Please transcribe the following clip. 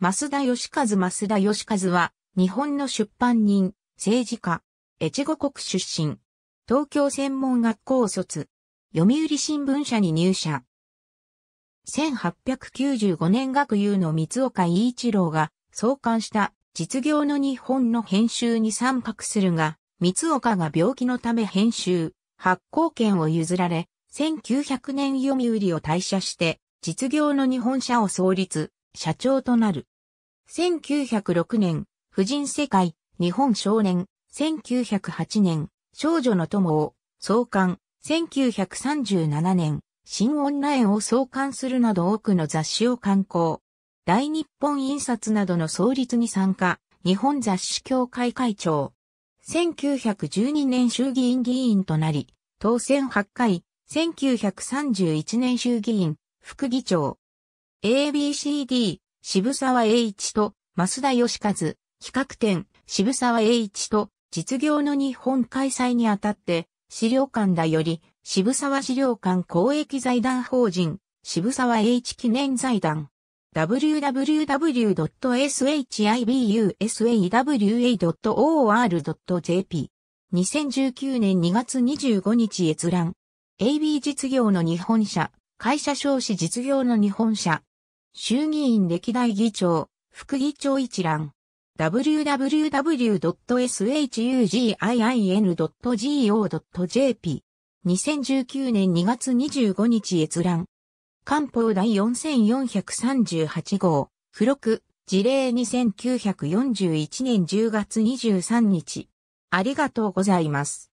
増田義和増田義和は、日本の出版人、政治家、越後国出身。東京専門学校卒。読売新聞社に入社。1895年学友の三岡伊一郎が創刊した実業の日本の編集に参画するが、三岡が病気のため編集、発行権を譲られ、1900年読売を退社して、実業の日本社を創立。社長となる。1906年、婦人世界、日本少年、1908年、少女の友を創刊、1937年、新女園を創刊するなど多くの雑誌を刊行。大日本印刷などの創立に参加、日本雑誌協会会長。1912年衆議院議員となり、当選8回、1931年衆議院、副議長。ABCD、渋沢栄一と、増田義和、企画展、渋沢栄一と、実業の日本開催にあたって、資料館だより、渋沢資料館公益財団法人、渋沢栄一記念財団、www.shibusawa.jp、2019年2月25日閲覧、AB 実業の日本社、会社商紙実業の日本社、衆議院歴代議長、副議長一覧。www.shugiin.go.jp 2019年2月25日閲覧。官報第4438号、付録、事例2941年10月23日。ありがとうございます。